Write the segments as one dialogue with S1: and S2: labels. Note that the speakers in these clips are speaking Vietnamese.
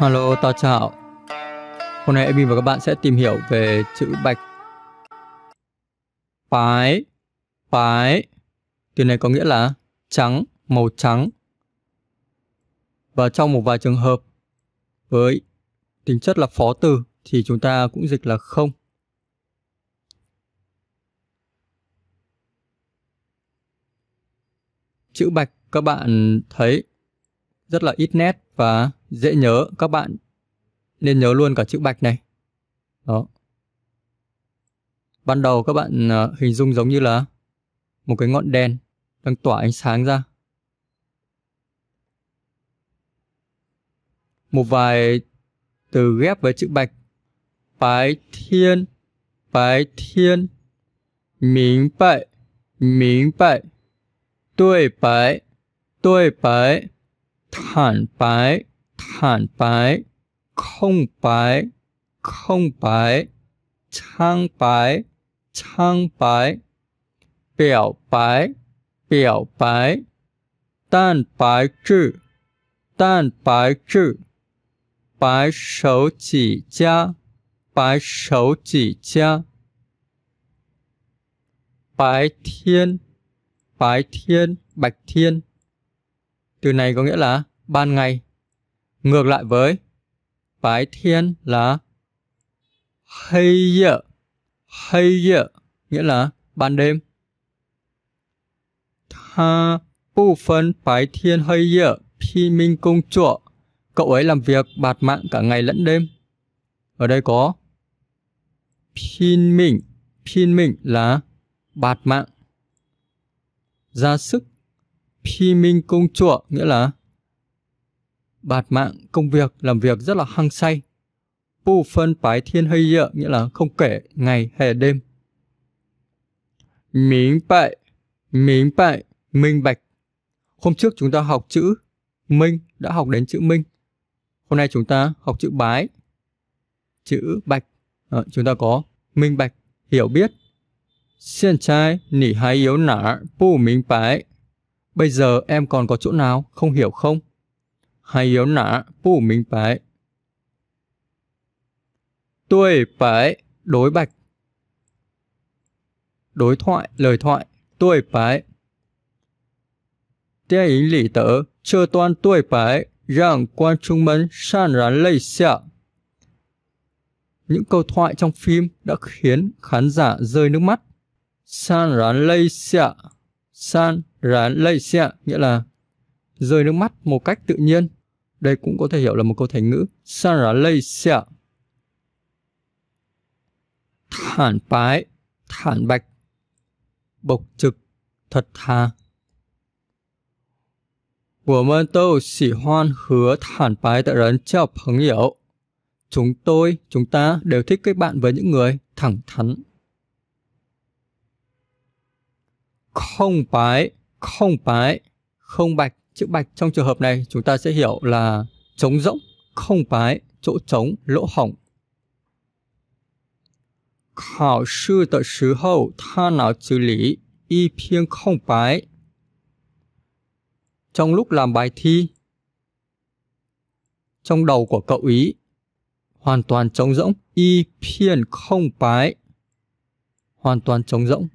S1: Hello, tao chào. Hôm nay Amy và các bạn sẽ tìm hiểu về chữ bạch. Phái, phái. Từ này có nghĩa là trắng, màu trắng. Và trong một vài trường hợp với tính chất là phó từ thì chúng ta cũng dịch là không. Chữ bạch các bạn thấy rất là ít nét và dễ nhớ các bạn nên nhớ luôn cả chữ bạch này đó ban đầu các bạn à, hình dung giống như là một cái ngọn đèn đang tỏa ánh sáng ra một vài từ ghép với chữ bạch bái thiên bái thiên miếng bạch miếng bạch tuổi bái tuổi bái 坦白，坦白；空白，空白；苍白，苍白；表白，表白；蛋白质，蛋白质；白手起家，白手起家；白天，白天，白天。Từ này có nghĩa là ban ngày. Ngược lại với bái thiên là hay dở. Hay dở nghĩa là ban đêm. Tha bu phân bái thiên hay dở khi minh công chuộng. Cậu ấy làm việc bạt mạng cả ngày lẫn đêm. Ở đây có pin mình, pin mình là bạt mạng, ra sức Phi Minh Công Chùa nghĩa là bạt mạng, công việc, làm việc rất là hăng say. Pu phân phái thiên hơi dựa nghĩa là không kể ngày hè đêm. Miếng bại, miếng bại, minh bạch. Hôm trước chúng ta học chữ minh, đã học đến chữ minh. Hôm nay chúng ta học chữ bái, chữ bạch. À, chúng ta có minh bạch, hiểu biết. Hiện tại, nỉ hãy yếu nả, pu minh bái. Bây giờ em còn có chỗ nào không hiểu không? Hay yếu nã, bù mình phải. Tôi phải đối bạch. Đối thoại, lời thoại, tôi phải. Thế ý lý tớ, chờ toàn tôi phải, rằng quan trung mến san rán lây xạ. Những câu thoại trong phim đã khiến khán giả rơi nước mắt. San rán lây xạ, san ra lây xe nghĩa là rơi nước mắt một cách tự nhiên. Đây cũng có thể hiểu là một câu thành ngữ. San ra lây xe. Thản bái, thản bạch, bộc trực, thật thà. Của mơ tô sỉ hoan hứa thản bái tại rấn chào phấn hiểu. Chúng tôi, chúng ta đều thích kết bạn với những người thẳng thắn. Không bái, không bái, không bạch. Chữ bạch trong trường hợp này chúng ta sẽ hiểu là trống rỗng, không bái, chỗ trống, lỗ hỏng. Khảo sư tờ sứ hậu tha nào xử lý, y phiên không bái. Trong lúc làm bài thi, trong đầu của cậu ý hoàn toàn trống rỗng, y phiên không bái. Hoàn toàn trống rỗng,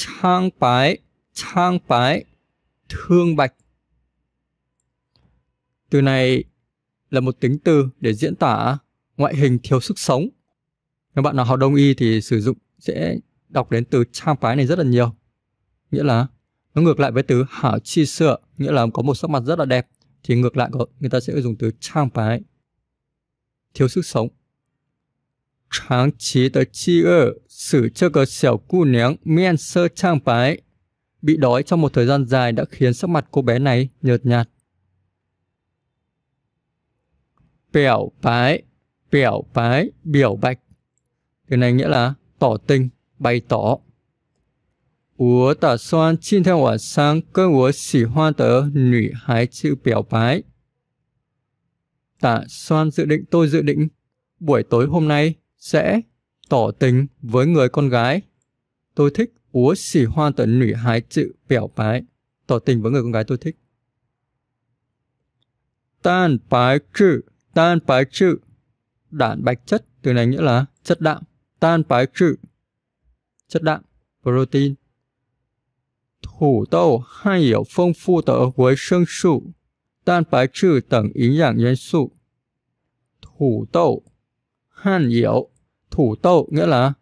S1: trang bái, trang bái, thương bạch. Từ này là một tính từ để diễn tả ngoại hình thiếu sức sống. Nếu bạn nào học đông y thì sử dụng sẽ đọc đến từ trang phái này rất là nhiều. Nghĩa là nó ngược lại với từ hảo chi sữa, nghĩa là có một sắc mặt rất là đẹp. Thì ngược lại người ta sẽ dùng từ trang phái, thiếu sức sống. 长期的饥饿使 cho 个小姑娘面色 trang 白. Bị đói trong một thời gian dài đã khiến sắc mặt cô bé này nhợt nhạt. Bẻo bái, bẻo bái, biểu bạch. Từ này nghĩa là tỏ tình, bày tỏ. 我打算今天晚上跟我喜欢的女孩子表白。打算 dự định tôi dự định buổi tối hôm nay sẽ tỏ tình với người con gái. Tôi thích úa xỉ hoa tận nủy hái chữ bẻo bái. Tỏ tình với người con gái tôi thích. Tan bái chữ, tan bái chữ. Đạn bạch chất, từ này nghĩa là chất đạm. Tan bái chữ, chất đạm, protein. Thủ tâu hay hiểu phong phu tờ với sương sụ. Tan bái trừ tầng ý dạng nhân sụ. Thủ tâu han diệu, thủ tậu nghĩa là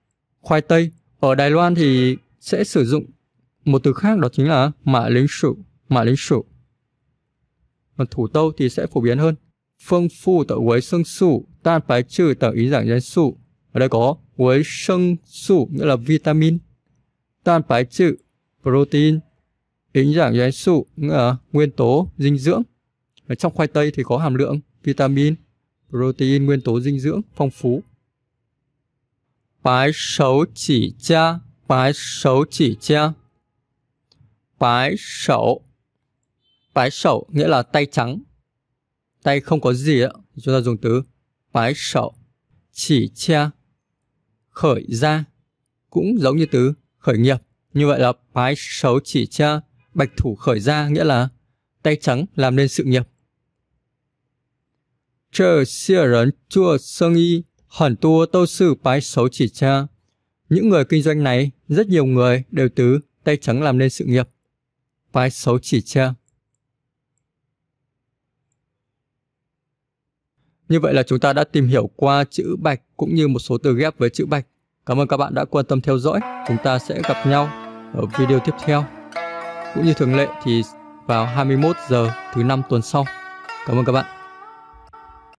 S1: khoai tây. Ở Đài Loan thì sẽ sử dụng một từ khác đó chính là mã lính sử, mã lính sử. Còn thủ tâu thì sẽ phổ biến hơn. Phương phu tự với sưng sụ, tan bài trừ tự ý giảng danh sụ. Ở đây có với sưng sụ nghĩa là vitamin, tan bài trừ protein, ý giảng danh sụ nghĩa là nguyên tố dinh dưỡng. Ở trong khoai tây thì có hàm lượng vitamin, protein nguyên tố dinh dưỡng phong phú. Bái sấu chỉ cha, bái sấu chỉ cha. Bái sẩu. Bái sẩu nghĩa là tay trắng. Tay không có gì ạ, chúng ta dùng từ bái sẩu. Chỉ cha. Khởi ra cũng giống như từ khởi nghiệp. Như vậy là bái sấu chỉ cha, bạch thủ khởi ra nghĩa là tay trắng làm nên sự nghiệp. 这些人做生意，很多都是白手起家. Những người kinh doanh này, rất nhiều người đều từ tay trắng làm nên sự nghiệp. Bái xấu chỉ cha. Như vậy là chúng ta đã tìm hiểu qua chữ bạch cũng như một số từ ghép với chữ bạch. Cảm ơn các bạn đã quan tâm theo dõi. Chúng ta sẽ gặp nhau ở video tiếp theo. Cũng như thường lệ thì vào 21 giờ thứ năm tuần sau. Cảm ơn các bạn.